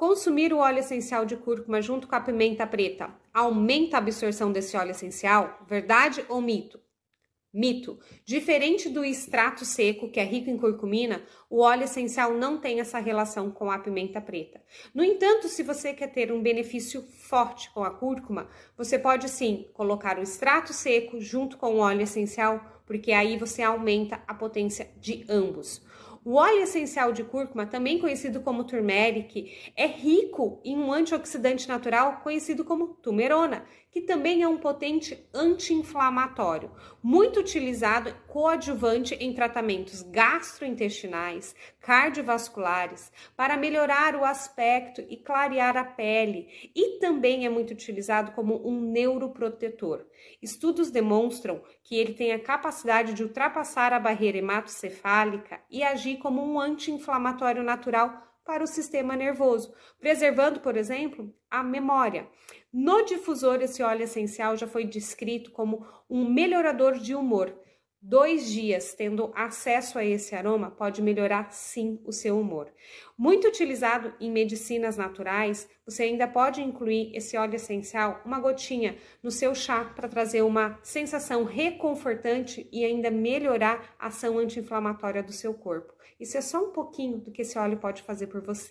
Consumir o óleo essencial de cúrcuma junto com a pimenta preta aumenta a absorção desse óleo essencial? Verdade ou mito? Mito. Diferente do extrato seco, que é rico em curcumina, o óleo essencial não tem essa relação com a pimenta preta. No entanto, se você quer ter um benefício forte com a cúrcuma, você pode sim colocar o extrato seco junto com o óleo essencial, porque aí você aumenta a potência de ambos. O óleo essencial de cúrcuma, também conhecido como turmeric, é rico em um antioxidante natural conhecido como tumerona, que também é um potente anti-inflamatório, muito utilizado coadjuvante em tratamentos gastrointestinais, cardiovasculares, para melhorar o aspecto e clarear a pele, e também é muito utilizado como um neuroprotetor. Estudos demonstram que ele tem a capacidade de ultrapassar a barreira hematocefálica e agir agir como um anti-inflamatório natural para o sistema nervoso, preservando, por exemplo, a memória. No difusor, esse óleo essencial já foi descrito como um melhorador de humor, Dois dias tendo acesso a esse aroma pode melhorar sim o seu humor. Muito utilizado em medicinas naturais, você ainda pode incluir esse óleo essencial, uma gotinha, no seu chá para trazer uma sensação reconfortante e ainda melhorar a ação anti-inflamatória do seu corpo. Isso é só um pouquinho do que esse óleo pode fazer por você.